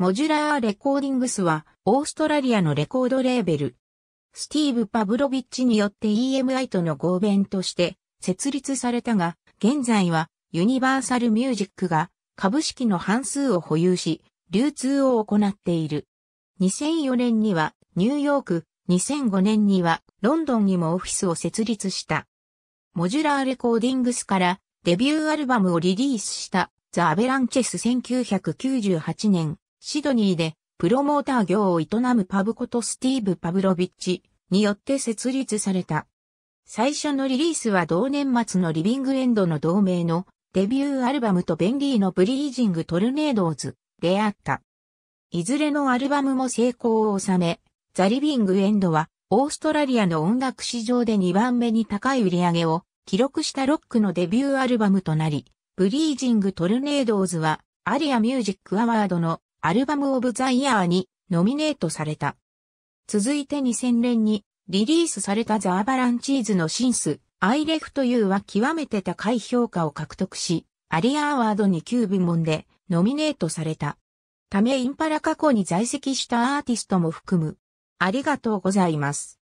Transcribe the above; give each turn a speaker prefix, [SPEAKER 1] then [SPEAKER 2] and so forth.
[SPEAKER 1] モジュラーレコーディングスは、オーストラリアのレコードレーベル、スティーブ・パブロビッチによって EMI との合弁として設立されたが、現在はユニバーサル・ミュージックが株式の半数を保有し、流通を行っている。2004年にはニューヨーク、2005年にはロンドンにもオフィスを設立した。モジュラーレコーディングスからデビューアルバムをリリースしたザ・アベランチェス1998年シドニーでプロモーター業を営むパブことスティーブ・パブロビッチによって設立された。最初のリリースは同年末のリビングエンドの同名のデビューアルバムとベンリーのブリージングトルネードーズであった。いずれのアルバムも成功を収め、ザ・リビングエンドはオーストラリアの音楽史上で2番目に高い売り上げを記録したロックのデビューアルバムとなり、ブリージングトルネードーズはアリアミュージックアワードのアルバムオブザイヤーにノミネートされた。続いて2000年にリリースされたザ・アバランチーズのシンス、アイレフというは極めて高い評価を獲得し、アリアアワードに9部門でノミネートされた。ためインパラ過去に在籍したアーティストも含む。ありがとうございます。